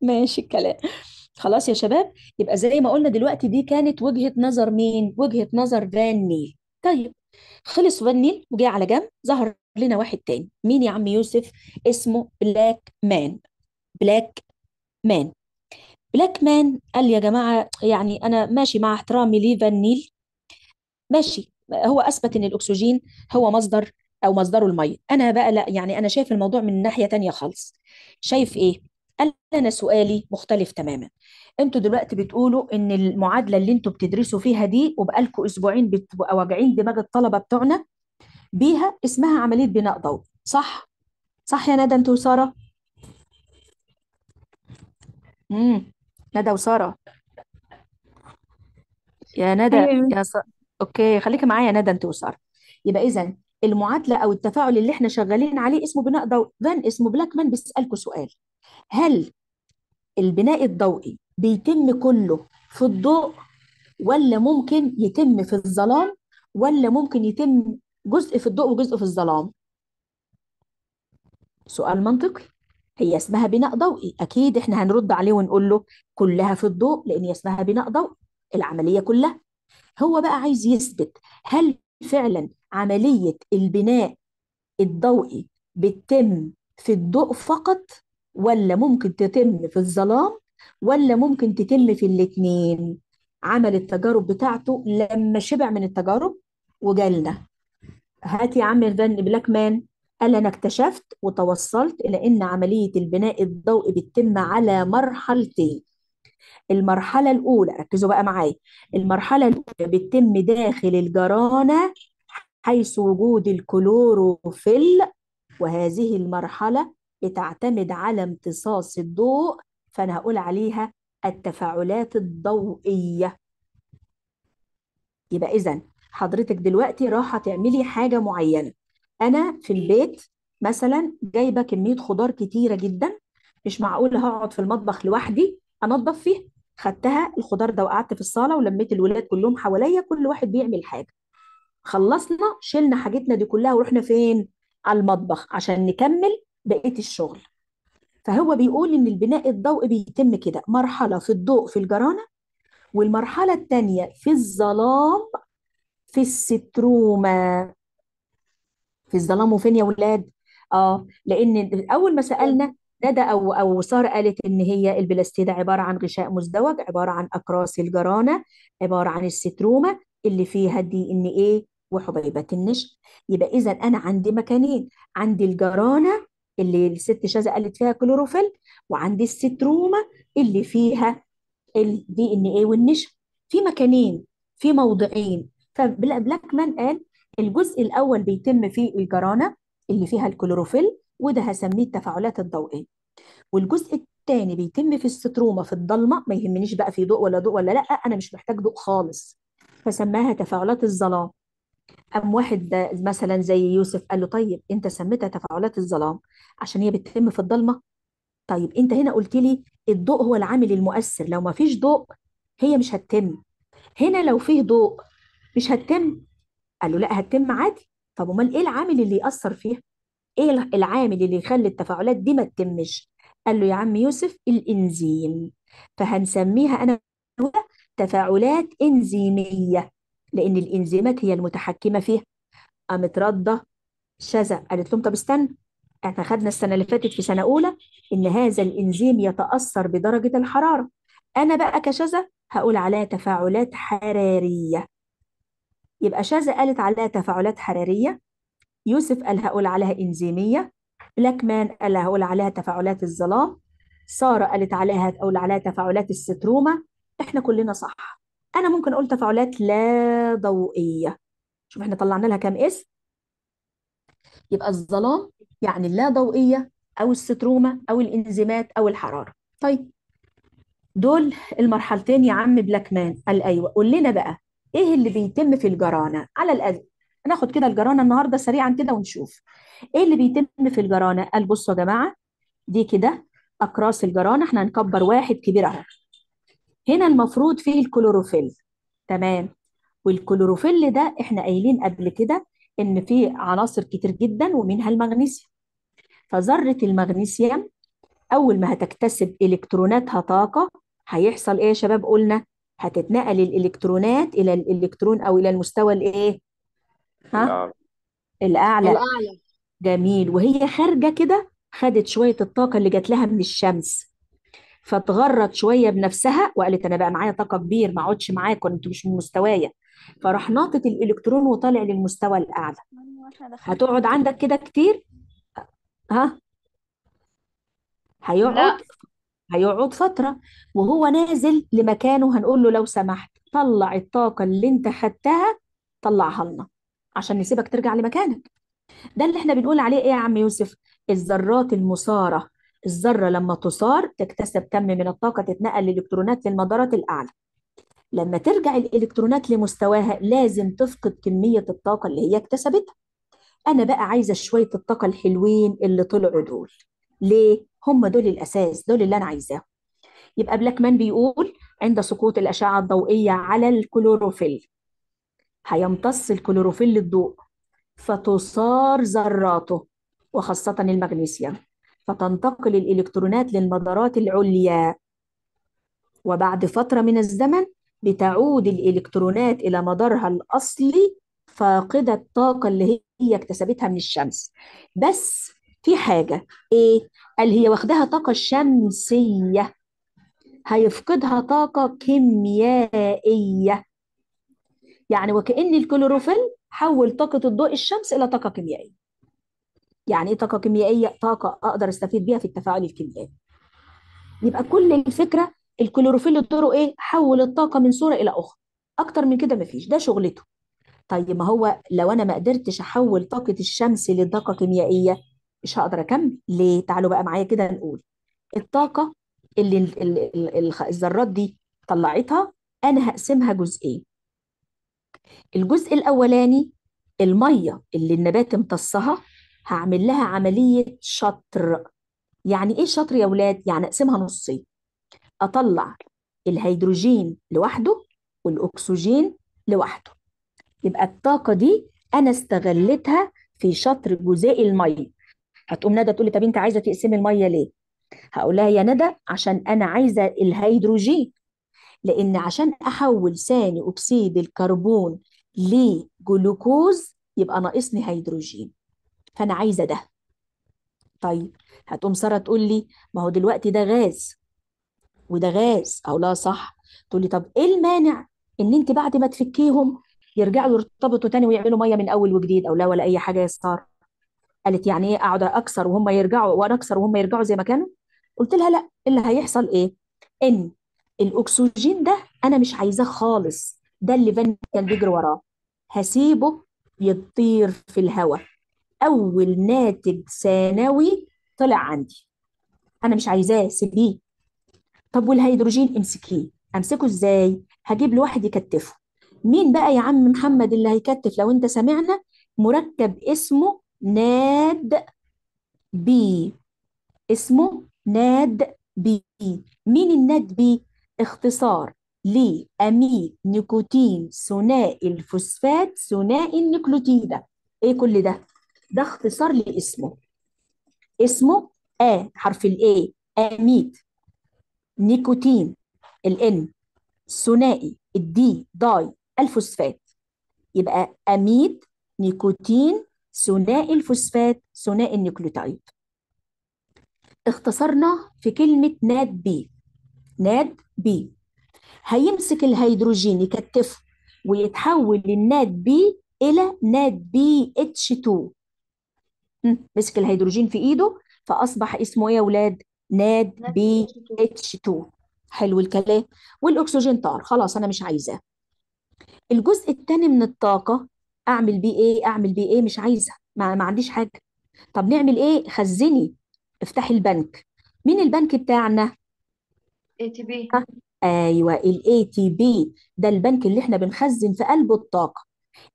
ماشي الكلام خلاص يا شباب يبقى زي ما قلنا دلوقتي دي كانت وجهة نظر مين وجهة نظر فان نيل طيب خلص فان نيل على جنب ظهر لنا واحد تاني مين يا عم يوسف اسمه بلاك مان بلاك مان بلاك مان قال يا جماعة يعني أنا ماشي مع احترامي لي فان نيل ماشي هو أثبت إن الأكسجين هو مصدر أو مصدره المية أنا بقى لا يعني أنا شايف الموضوع من ناحية تانية خالص شايف إيه قال انا سؤالي مختلف تماما انتوا دلوقتي بتقولوا ان المعادله اللي انتوا بتدرسوا فيها دي وبقالكم اسبوعين بتبقوا واجعين دماغ الطلبه بتوعنا بيها اسمها عمليه بناء ضوء صح صح يا ندى انت وساره امم ندى وساره يا ندى أيوة. يا س... اوكي خليكي معايا ندى انت وساره يبقى اذا المعادله او التفاعل اللي احنا شغالين عليه اسمه بناء ضوئي فان اسمه بلاكمان بيسالكوا سؤال هل البناء الضوئي بيتم كله في الضوء ولا ممكن يتم في الظلام ولا ممكن يتم جزء في الضوء وجزء في الظلام سؤال منطقي هي اسمها بناء ضوئي اكيد احنا هنرد عليه ونقول له كلها في الضوء لان هي اسمها بناء ضوئي العمليه كلها هو بقى عايز يثبت هل فعلا عملية البناء الضوئي بتتم في الضوء فقط ولا ممكن تتم في الظلام ولا ممكن تتم في الاتنين عمل التجارب بتاعته لما شبع من التجارب وجالنا هات يا عم فان بلاك مان قال انا اكتشفت وتوصلت الى ان عمليه البناء الضوئي بتتم على مرحلتين المرحلة الأولى ركزوا بقى معايا المرحلة الأولى بتتم داخل الجرانة حيث وجود الكلوروفيل وهذه المرحلة بتعتمد على امتصاص الضوء فأنا هقول عليها التفاعلات الضوئية يبقى إذا حضرتك دلوقتي رايحة تعملي حاجة معينة أنا في البيت مثلا جايبة كمية خضار كتيرة جدا مش معقول هقعد في المطبخ لوحدي انضف فيها خدتها الخضار ده وقعدت في الصاله ولميت الولاد كلهم حواليا كل واحد بيعمل حاجه خلصنا شلنا حاجتنا دي كلها ورحنا فين على المطبخ عشان نكمل بقيه الشغل فهو بيقول ان البناء الضوئي بيتم كده مرحله في الضوء في الجرانه والمرحله الثانيه في الظلام في الستروما في الظلام وفين يا ولاد اه لان اول ما سالنا ندى او او سار قالت ان هي البلاستيدا عباره عن غشاء مزدوج عباره عن اكراس الجرانه عباره عن السترومه اللي فيها دي ان ايه وحبيبات النشا يبقى اذا انا عندي مكانين عندي الجرانه اللي الست شاذه قالت فيها كلوروفيل وعندي السترومه اللي فيها الدي ان ايه والنشا في مكانين في موضعين فبلاكمان قال الجزء الاول بيتم فيه الجرانه اللي فيها الكلوروفيل وده هسميه التفاعلات الضوئيه والجزء الثاني بيتم في الستروما في الضلمه ما يهمنيش بقى في ضوء ولا ضوء ولا لا انا مش محتاج ضوء خالص فسماها تفاعلات الظلام قام واحد مثلا زي يوسف قال له طيب انت سميتها تفاعلات الظلام عشان هي بتتم في الضلمه طيب انت هنا قلت لي الضوء هو العامل المؤثر لو ما فيش ضوء هي مش هتتم هنا لو فيه ضوء مش هتتم قال له لا هتتم عادي طب امال ايه العامل اللي ياثر فيها ايه العامل اللي يخلي التفاعلات دي ما تتمش قال له يا عم يوسف الانزيم فهنسميها انا تفاعلات انزيميه لان الانزيمات هي المتحكمه فيها قامت رده شذا قالت لهم طب استنى احنا خدنا السنه اللي فاتت في سنه اولى ان هذا الانزيم يتاثر بدرجه الحراره انا بقى كشذا هقول عليها تفاعلات حراريه يبقى شذا قالت عليها تفاعلات حرارية يوسف قال هقول عليها إنزيمية بلاكمان قال هقول عليها تفاعلات الظلام سارة قالت عليها هقول عليها تفاعلات الستروما إحنا كلنا صح أنا ممكن أقول تفاعلات لا ضوئية شوف إحنا طلعنا لها كام اسم يبقى الظلام يعني اللا ضوئية أو الستروما أو الإنزيمات أو الحرارة طيب دول المرحلتين يا عم بلاكمان قال ايوه قول لنا بقى ايه اللي بيتم في الجرانه على الأذن هناخد كده الجرانه النهارده سريعا كده ونشوف ايه اللي بيتم في الجرانه قال بصوا يا جماعه دي كده اقراص الجرانه احنا هنكبر واحد كبير اهو هنا المفروض فيه الكلوروفيل تمام والكلوروفيل ده احنا قايلين قبل كده ان فيه عناصر كتير جدا ومنها المغنيسيوم فذره المغنيسيوم اول ما هتكتسب الكتروناتها طاقه هيحصل ايه يا شباب قلنا هتتنقل الالكترونات الى الالكترون او الى المستوى الايه ها الأعلى الأعلى الأعلى جميل وهي خارجة كده خدت شوية الطاقة اللي جات لها من الشمس فاتغرت شوية بنفسها وقالت أنا بقى معايا طاقة كبير ما اقعدش معاكم أنتوا مش من مستوايا فراح ناطط الإلكترون وطالع للمستوى الأعلى هتقعد عندك كده كتير ها هيقعد هيقعد فترة وهو نازل لمكانه هنقول له لو سمحت طلع الطاقة اللي انت خدتها طلعها لنا عشان نسيبك ترجع لمكانك ده اللي احنا بنقول عليه ايه يا عم يوسف الذرات المصارة الذرة لما تصار تكتسب كم من الطاقة تتنقل الإلكترونات للمدارات الأعلى لما ترجع الإلكترونات لمستواها لازم تفقد كمية الطاقة اللي هي اكتسبتها أنا بقى عايزة شوية الطاقة الحلوين اللي طلعوا دول ليه؟ هم دول الأساس دول اللي أنا عايزاهم يبقى بلاكمان بيقول عند سقوط الأشعة الضوئية على الكلوروفيل هيمتص الكلوروفيل للضوء فتثار ذراته وخاصة المغنيسيوم فتنتقل الإلكترونات للمدارات العليا وبعد فترة من الزمن بتعود الإلكترونات إلى مدارها الأصلي فاقدة الطاقة اللي هي اكتسبتها من الشمس بس في حاجة إيه؟ قال هي واخدها طاقة شمسية هيفقدها طاقة كيميائية يعني وكأن الكلوروفيل حول طاقة الضوء الشمس إلى طاقة كيميائية يعني إيه طاقة كيميائية؟ طاقة أقدر أستفيد بيها في التفاعل الكيميائي يبقى كل الفكرة الكلوروفيل دوره إيه؟ حول الطاقة من صورة إلى أخرى أكتر من كده مفيش ده شغلته طيب ما هو لو أنا ما قدرتش أحول طاقة الشمس لطاقة كيميائية مش هقدر أكمل ليه؟ تعالوا بقى معايا كده نقول الطاقة اللي الذرات دي طلعتها أنا هقسمها جزئين الجزء الاولاني الميه اللي النبات امتصها هعمل لها عمليه شطر يعني ايه شطر يا اولاد يعني اقسمها نصين اطلع الهيدروجين لوحده والاكسجين لوحده يبقى الطاقه دي انا استغلتها في شطر جزيء الميه هتقوم ندى تقول لي طب انت عايزه تقسمي الميه ليه هقول لها يا ندى عشان انا عايزه الهيدروجين لأن عشان أحول ثاني أكسيد الكربون لجلوكوز يبقى ناقصني هيدروجين فأنا عايزة ده طيب هتقوم سارة تقول لي ما هو دلوقتي ده غاز وده غاز أو لا صح تقول لي طب إيه المانع إن أنت بعد ما تفكيهم يرجعوا يرتبطوا تاني ويعملوا مية من أول وجديد أو لا ولا أي حاجة يا سارة قالت يعني إيه أقعد أكسر وهم يرجعوا وأنا أكسر وهم يرجعوا زي ما كانوا قلت لها لا اللي هيحصل إيه إن الاكسجين ده انا مش عايزاه خالص ده اللي فان كان بيجري وراه هسيبه يطير في الهواء اول ناتج ثانوي طلع عندي انا مش عايزاه سيبيه طب والهيدروجين امسكيه امسكه ازاي هجيب له واحد يكتفه مين بقى يا عم محمد اللي هيكتف لو انت سمعنا مركب اسمه ناد بي اسمه ناد بي مين الناد بي اختصار لأميد نيكوتين ثنائي الفوسفات ثنائي النيكلوتيدا ايه كل ده؟ ده اختصار لاسمه اسمه آ حرف الإيه أميد نيكوتين الإن ثنائي الدي داي الفوسفات يبقى أميد نيكوتين ثنائي الفوسفات ثنائي النيكلوتيد اختصرنا في كلمة ناد بي ناد بي هيمسك الهيدروجين يكتفه ويتحول للناد بي إلى ناد بي اتش 2 مسك الهيدروجين في إيده فأصبح اسمه ايه يا اولاد ناد بي اتش 2 حلو الكلام والأكسجين طار خلاص أنا مش عايزاه الجزء الثاني من الطاقة أعمل بيه إيه أعمل بيه إيه مش عايزة ما, ما عنديش حاجة طب نعمل إيه خزني افتحي البنك مين البنك بتاعنا اي تي بي ايوه الاي تي بي ده البنك اللي احنا بنخزن في قلبه الطاقه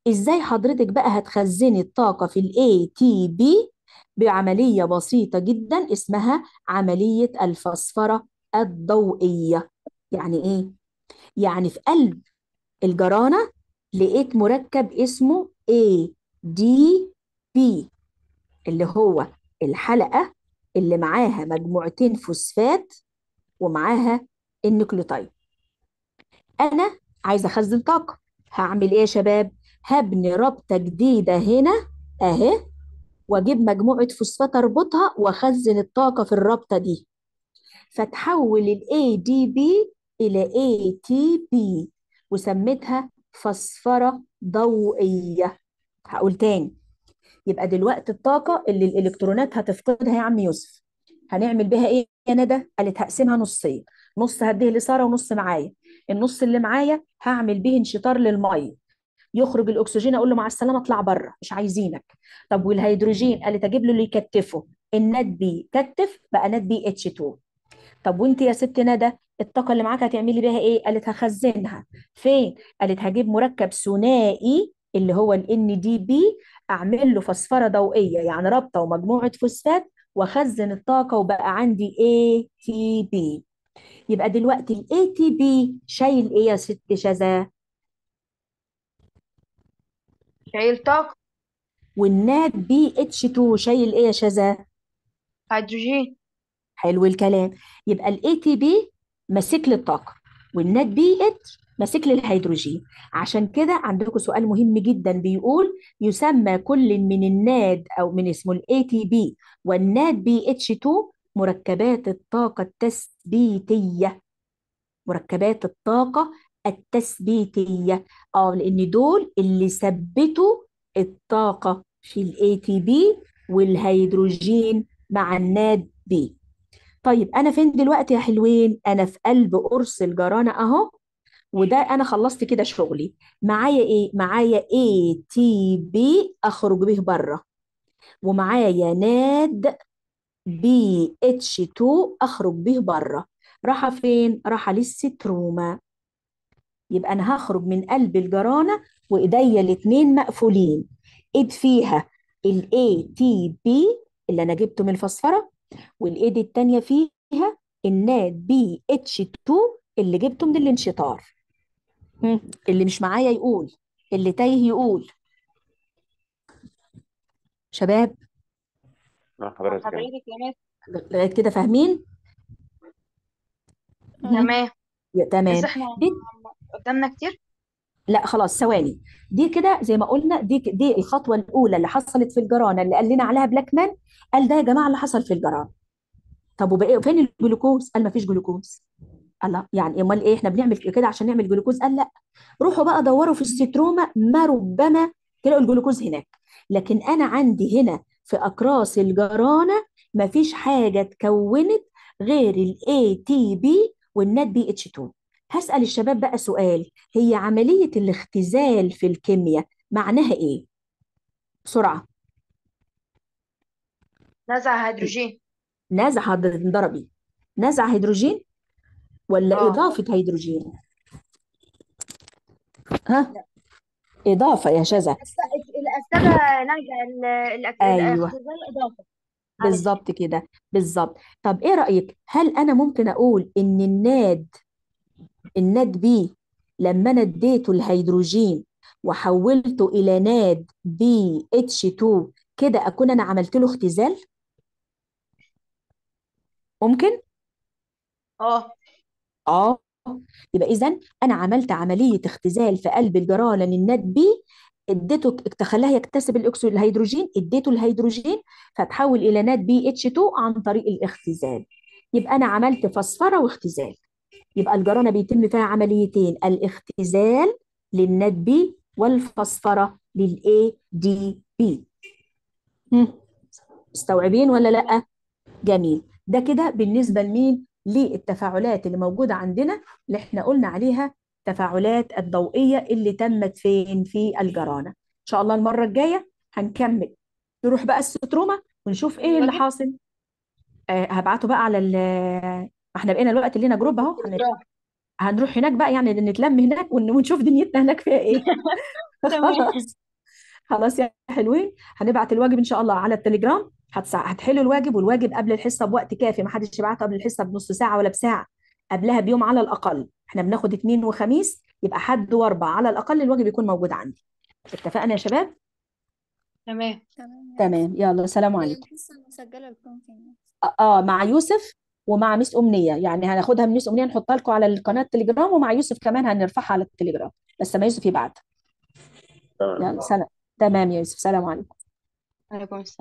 ازاي حضرتك بقى هتخزني الطاقه في الاي تي بي بعمليه بسيطه جدا اسمها عمليه الفسفره الضوئيه يعني ايه يعني في قلب الجرانه لقيت مركب اسمه اي دي بي اللي هو الحلقه اللي معاها مجموعتين فوسفات ومعاها النوكليوتيد. انا عايزه اخزن طاقه هعمل ايه يا شباب هبني رابطه جديده هنا اهي واجيب مجموعه فوسفات اربطها واخزن الطاقه في الرابطه دي فتحول ال ADB الى ATP وسميتها فسفره ضوئيه هقول تاني يبقى دلوقتي الطاقه اللي الالكترونات هتفقدها يا عم يوسف هنعمل بها ايه يا ندى قالت هقسمها نصين نص هديه لساره ونص معايا النص اللي معايا هعمل بيه انشطار للميه يخرج الاكسجين اقول له مع السلامه اطلع بره مش عايزينك طب والهيدروجين قالت اجيب له اللي يكتفه النات بي كتف بقى نات بي اتش 2 طب وانت يا ست ندى الطاقه اللي معاك هتعملي بيها ايه قالت هخزنها فين قالت هجيب مركب ثنائي اللي هو ال ان دي بي اعمل له فسفره ضوئيه يعني رابطه ومجموعه فوسفات واخزن الطاقه وبقى عندي اي تي بي يبقى دلوقتي الاي تي بي شايل ايه يا ست شذا شايل طاقه والنات بي اتش 2 شايل ايه يا شذا هيدروجين حلو الكلام يبقى الاي تي بي ماسك لي الطاقه والنات بي اتش ماسك لي الهيدروجين عشان كده عندكم سؤال مهم جدا بيقول يسمى كل من الناد او من اسمه الاي تي بي والناد بي اتش 2 مركبات الطاقه التثبيتيه مركبات الطاقه التثبيتيه اه لان دول اللي ثبتوا الطاقه في الاي تي بي والهيدروجين مع الناد بي طيب انا فين دلوقتي يا حلوين انا في قلب قرص الجرانه اهو وده انا خلصت كده شغلي معايا ايه معايا اي تي بي اخرج به بره ومعايا ناد بي اتش 2 اخرج به بره راحه فين راحه للستروما يبقى انا هخرج من قلب الجرانه وايديا الاتنين مقفولين ايد فيها الاي تي بي اللي انا جبته من الفسفره والايد التانيه فيها الناد بي اتش 2 اللي جبته من الانشطار اللي مش معايا يقول اللي تايه يقول شباب حضرتك يعني. لغايه كده فاهمين تمام يا- تمام قدامنا كتير لا خلاص ثواني دي كده زي ما قلنا دي دي الخطوه الاولى اللي حصلت في الجرانه اللي قال لنا عليها بلاك مان قال ده يا جماعه اللي حصل في الجرانه طب وبقى فين الجلوكوز قال ما فيش جلوكوز الله يعني امال ايه احنا بنعمل كده عشان نعمل جلوكوز قال لا روحوا بقى دوروا في الستروما ما ربما تلاقوا الجلوكوز هناك لكن انا عندي هنا في اقراص الجرانه ما فيش حاجه اتكونت غير الاي تي بي والنات بي اتش 2 هسال الشباب بقى سؤال هي عمليه الاختزال في الكيمياء معناها ايه بسرعه نزع هيدروجين نزع هيدروجين ضربي نزع هيدروجين ولا آه. إضافة هيدروجين؟ ها؟ لا. إضافة يا شذا الأسباب ناتجة أيوه إضافة أيوة. بالظبط كده بالظبط طب إيه رأيك هل أنا ممكن أقول إن الناد الناد بي لما أنا اديته الهيدروجين وحولته إلى ناد بي اتش 2 كده أكون أنا عملت له اختزال؟ ممكن؟ اه اه يبقى اذا انا عملت عمليه اختزال في قلب الجراه لان بي اديته تخلاه يكتسب الاكسو الهيدروجين اديته الهيدروجين فتحول الى نات بي اتش 2 عن طريق الاختزال يبقى انا عملت فسفره واختزال يبقى الجرانه بيتم فيها عمليتين الاختزال للنات بي والفسفره للاي دي بي مستوعبين ولا لا جميل ده كده بالنسبه لمين للتفاعلات اللي موجودة عندنا اللي احنا قلنا عليها تفاعلات الضوئية اللي تمت فين في الجرانة إن شاء الله المرة الجاية هنكمل نروح بقى الستروما ونشوف إيه اللي حاصل آه هبعته بقى على ال احنا بقينا الوقت اللي لنا جروب اهو هنروح هناك بقى يعني نتلم هناك ونشوف دنيتنا هناك فيها ايه خلاص خلاص يا حلوين هنبعت الواجب ان شاء الله على التليجرام هتحلوا الواجب والواجب قبل الحصه بوقت كافي ما حدش يبعته قبل الحصه بنص ساعه ولا بساعه قبلها بيوم على الاقل احنا بناخد اثنين وخميس يبقى حد واربع على الاقل الواجب يكون موجود عندي اتفقنا يا شباب تمام تمام تمام يلا سلام عليكم الحصه المسجله آه،, اه مع يوسف ومع ميس امنيه يعني هناخدها من ميس امنيه نحطها لكم على القناه التليجرام ومع يوسف كمان هنرفعها على التليجرام بس ما يوسف يبعتها يلا سلام تمام يا يوسف سلام عليكم وعليكم السلام